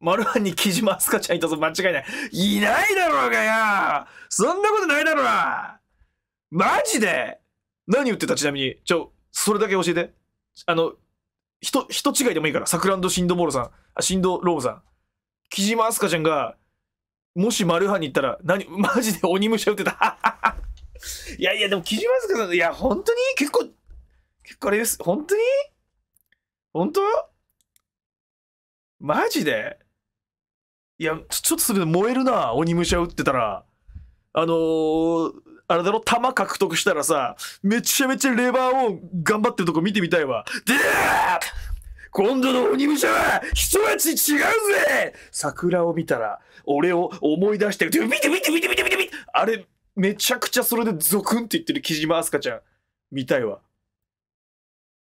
マルハンに木島明日香ちゃんいたぞ、間違いない。いないだろうがよそんなことないだろうマジで何言ってたちなみに。ちょ、それだけ教えて。あの、人、人違いでもいいから、サクランドシンドモロさん、あ、シンドローさん。木島明日香ちゃんが、もしマルハンに行ったら、何、マジで鬼武者撃ってた。いやいや、でも木島明日香さん、いや、本当に結構、結構あれです。本当に本当マジでいや、ちょっとそれで燃えるな、鬼武者打ってたら。あのー、あれだろ、弾獲得したらさ、めちゃめちゃレバーを頑張ってるとこ見てみたいわ。でー今度の鬼武者は、一味違うぜ桜を見たら、俺を思い出して、見て見て見て見て見て見てあれ、めちゃくちゃそれでゾクンって言ってる木島明日香ちゃん、見たいわ。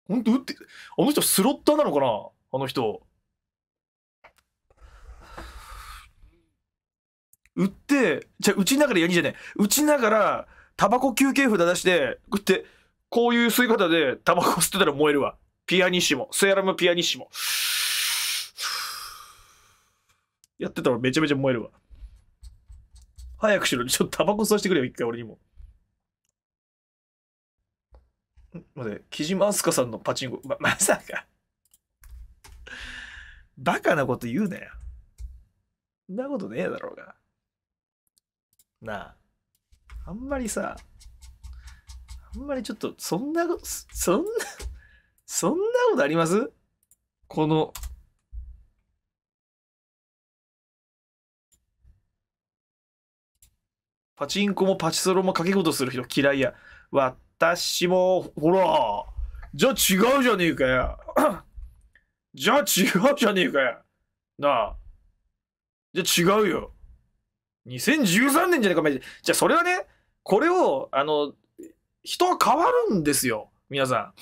ほんと、打って、あの人スロッターなのかなあの人。売って、じゃあ、うちながらヤニじゃない。うちながら、タバコ休憩札出して、こって、こういう吸い方でタバコ吸ってたら燃えるわ。ピアニッシモ。スアラムピアニッシモ。やってたらめちゃめちゃ燃えるわ。早くしろ。ちょっとタバコ吸わせてくれよ、一回俺にも。待って、木島明日香さんのパチンコ。ま、まさか。バカなこと言うなよ。そんなことねえだろうが。なああんまりさあんまりちょっとそんなそんなそんなことありますこのパチンコもパチソロも掛け事する人嫌いや。私も、ほら、じゃあ違うじゃねえかよ。じゃあ違うじゃねえかよ。なあ。じゃあ違うよ。2013年じゃねえか、マジで。じゃあ、それはね、これを、あの、人は変わるんですよ。皆さ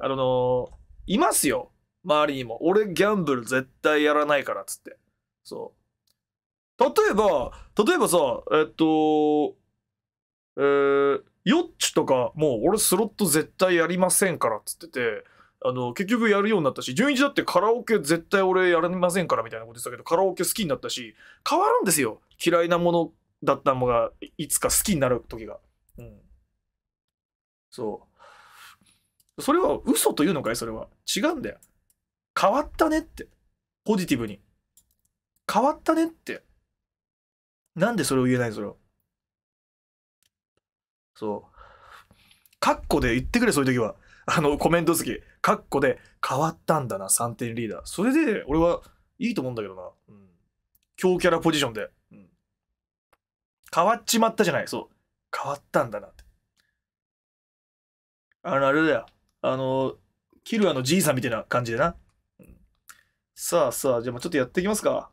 ん。あの、いますよ。周りにも。俺、ギャンブル絶対やらないから、つって。そう。例えば、例えばさ、えっと、えー、ヨッチとか、もう俺スロット絶対やりませんから、つってて、あの結局やるようになったし純一だってカラオケ絶対俺やられませんからみたいなこと言ってたけどカラオケ好きになったし変わるんですよ嫌いなものだったのがいつか好きになる時が、うん、そうそれは嘘というのかいそれは違うんだよ変わったねってポジティブに変わったねってなんでそれを言えないそれをそうカッコで言ってくれそういう時はあの、コメント好き、カッコで、変わったんだな、3点リーダー。それで、俺はいいと思うんだけどな。うん。強キャラポジションで。うん。変わっちまったじゃない、そう。変わったんだなって。あの、あれだよ。あの、キルアのじいさんみたいな感じでな。うん、さあさあ、じゃあちょっとやっていきますか。